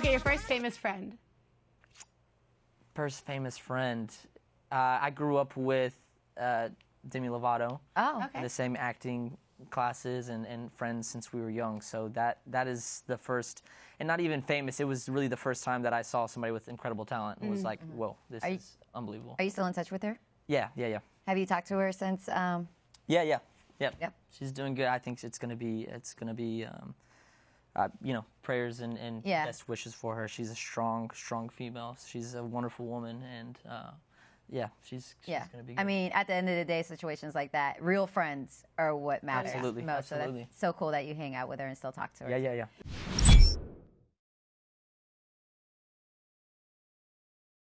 Okay, your first famous friend. First famous friend. Uh, I grew up with uh, Demi Lovato. Oh, okay. The same acting classes and, and friends since we were young. So that that is the first, and not even famous. It was really the first time that I saw somebody with incredible talent and mm-hmm. was mm. like, "Whoa, this are is you, unbelievable." Are you still in touch with her? Yeah, yeah, yeah. Have you talked to her since? Um... Yeah, yeah, yeah. Yep. She's doing good. I think it's gonna be it's gonna be. Um, uh, you know, prayers and, and yeah. best wishes for her. She's a strong, strong female. She's a wonderful woman, and uh, yeah, she's, she's yeah. going to be. Good. I mean, at the end of the day, situations like that, real friends are what matters Absolutely. most. Absolutely. So that's so cool that you hang out with her and still talk to her. Yeah, yeah, yeah.